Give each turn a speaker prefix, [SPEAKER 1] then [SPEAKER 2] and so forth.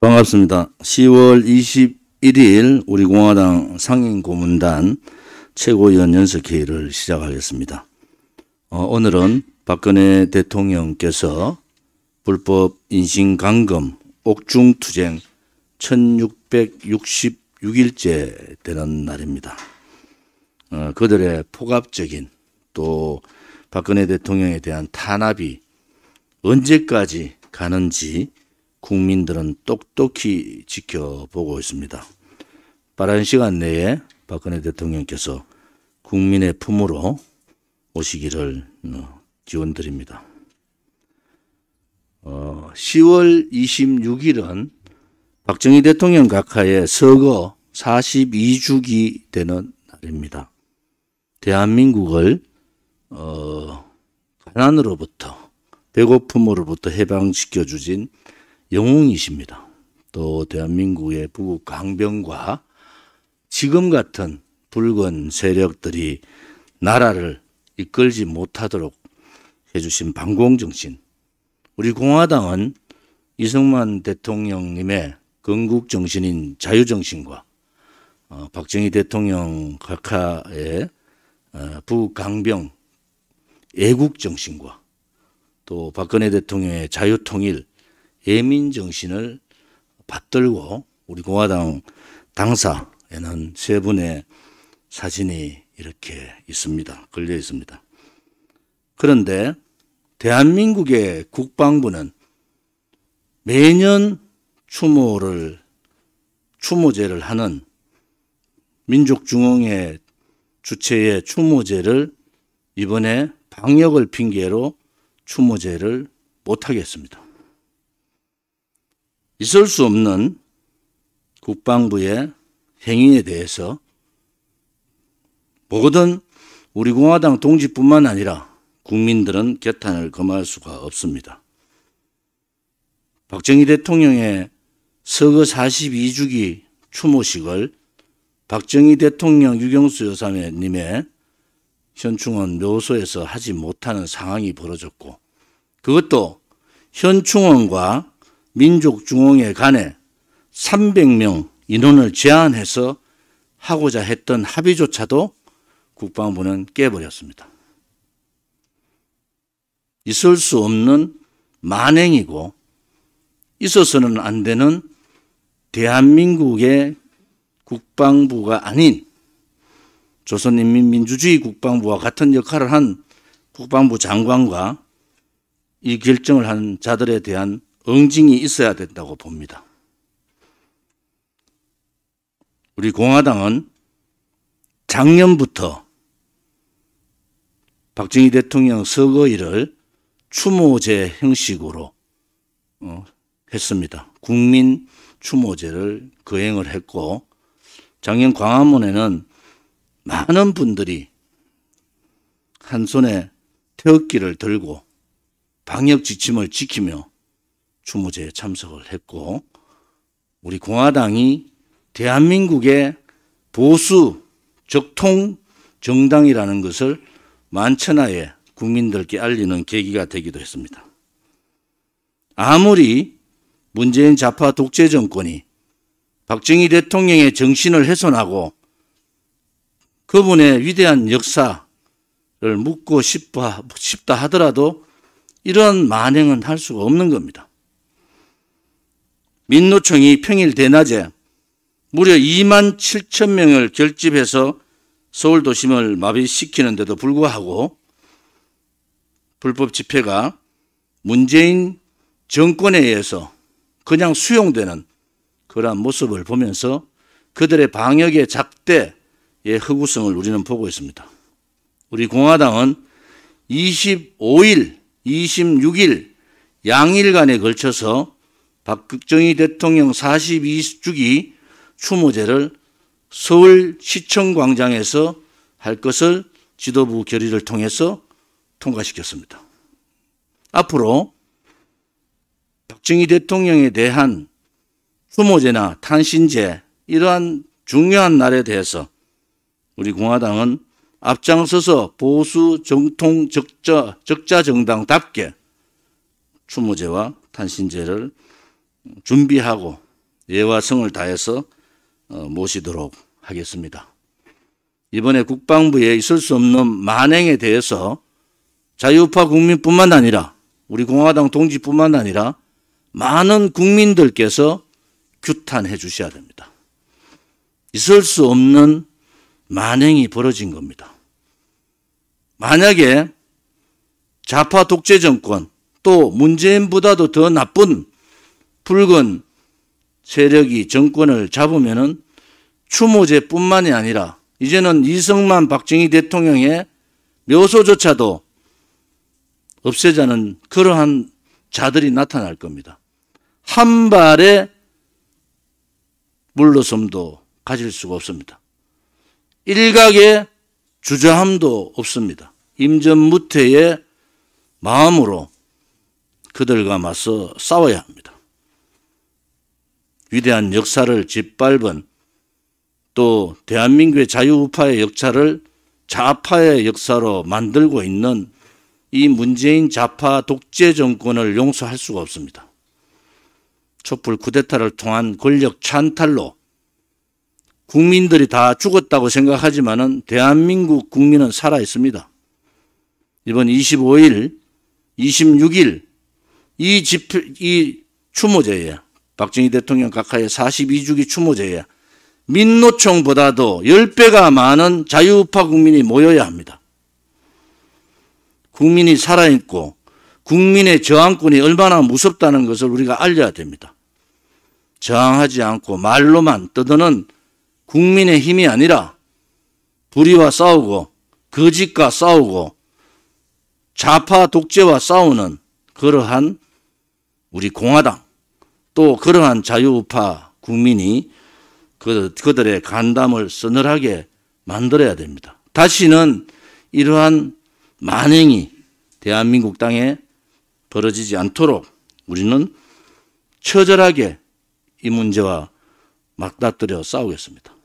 [SPEAKER 1] 반갑습니다. 10월 21일 우리 공화당 상임고문단 최고위원 연석회의를 시작하겠습니다. 어, 오늘은 박근혜 대통령께서 불법 인신강금 옥중투쟁 1666일째 되는 날입니다. 어, 그들의 폭압적인 또 박근혜 대통령에 대한 탄압이 언제까지 가는지 국민들은 똑똑히 지켜보고 있습니다. 빠른 시간 내에 박근혜 대통령께서 국민의 품으로 오시기를 지원드립니다 어, 10월 어, 26일은 박정희 대통령 각하의 서거 42주기 되는 날입니다. 대한민국을 어, 가난으로부터 배고픔으로부터 해방시켜 주신 영웅이십니다. 또 대한민국의 부국 강병과 지금 같은 붉은 세력들이 나라를 이끌지 못하도록 해주신 반공정신. 우리 공화당은 이승만 대통령님의 건국정신인 자유정신과 어, 박정희 대통령 각하의 어, 북강병 애국정신과 또 박근혜 대통령의 자유통일 예민 정신을 받들고 우리 공화당 당사에는 세 분의 사진이 이렇게 있습니다. 걸려 있습니다. 그런데 대한민국의 국방부는 매년 추모를 추모제를 하는 민족중흥회 주체의 추모제를 이번에 방역을 핑계로 추모제를 못하겠습니다. 있을 수 없는 국방부의 행위에 대해서 보거든 우리 공화당 동지뿐만 아니라 국민들은 개탄을 금할 수가 없습니다. 박정희 대통령의 서거 42주기 추모식을 박정희 대통령 유경수 여사님의 현충원 묘소에서 하지 못하는 상황이 벌어졌고 그것도 현충원과 민족중흥에 관해 300명 인원을 제한해서 하고자 했던 합의조차도 국방부는 깨버렸습니다. 있을 수 없는 만행이고 있어서는 안 되는 대한민국의 국방부가 아닌 조선인민민주주의 국방부와 같은 역할을 한 국방부 장관과 이 결정을 한 자들에 대한 응징이 있어야 된다고 봅니다. 우리 공화당은 작년부터 박정희 대통령 서거일을 추모제 형식으로 어, 했습니다. 국민 추모제를 거행을 했고 작년 광화문에는 많은 분들이 한 손에 태극기를 들고 방역 지침을 지키며 추모제에 참석을 했고 우리 공화당이 대한민국의 보수 적통 정당이라는 것을 만천하에 국민들께 알리는 계기가 되기도 했습니다. 아무리 문재인 좌파 독재 정권이 박정희 대통령의 정신을 훼손하고 그분의 위대한 역사를 묻고 싶다 하더라도 이런 만행은 할 수가 없는 겁니다. 민노총이 평일 대낮에 무려 2만 7천 명을 결집해서 서울 도심을 마비시키는데도 불구하고 불법 집회가 문재인 정권에 의해서 그냥 수용되는 그러한 모습을 보면서 그들의 방역의 작대의 허구성을 우리는 보고 있습니다. 우리 공화당은 25일, 26일 양일간에 걸쳐서 박극정희 대통령 42주기 추모제를 서울시청 광장에서 할 것을 지도부 결의를 통해서 통과시켰습니다. 앞으로 박정희 대통령에 대한 추모제나 탄신제 이러한 중요한 날에 대해서 우리 공화당은 앞장서서 보수 정통 적자, 적자 정당답게 추모제와 탄신제를 준비하고 예와 성을 다해서 어, 모시도록 하겠습니다. 이번에 국방부에 있을 수 없는 만행에 대해서 자유파 국민뿐만 아니라 우리 공화당 동지뿐만 아니라 많은 국민들께서 규탄해 주셔야 됩니다. 있을 수 없는 만행이 벌어진 겁니다. 만약에 자파 독재 정권 또 문재인보다도 더 나쁜 붉은 세력이 정권을 잡으면은 추모제뿐만이 아니라 이제는 이승만 박정희 대통령의 묘소조차도 없애자는 그러한 자들이 나타날 겁니다. 한발의 물러섬도 가질 수가 없습니다. 일각의 주저함도 없습니다. 임전무태의 마음으로 그들과 맞서 싸워야 합니다. 위대한 역사를 짓밟은 또 대한민국의 자유우파의 역사를 좌파의 역사로 만들고 있는 이 문재인 좌파 독재 정권을 용서할 수가 없습니다. 촛불 쿠데타를 통한 권력 찬탈로 국민들이 다 죽었다고 생각하지만은 대한민국 국민은 살아 있습니다. 이번 25일, 26일 이 집회, 이 추모제에 박정희 대통령 각하의 42주기 추모제에 민노총보다도 10배가 많은 자유우파 국민이 모여야 합니다. 국민이 살아있고 국민의 저항권이 얼마나 무섭다는 것을 우리가 알려야 됩니다. 저항하지 않고 말로만 떠드는 국민의 힘이 아니라 불의와 싸우고 거짓과 싸우고 좌파 독재와 싸우는 그러한 우리 공화당 또 그러한 자유우파 국민이 그, 그들의 간담을 서늘하게 만들어야 됩니다. 다시는 이러한 만행이 대한민국 땅에 벌어지지 않도록 우리는 처절하게 이 문제와 맞닥뜨려 싸우겠습니다.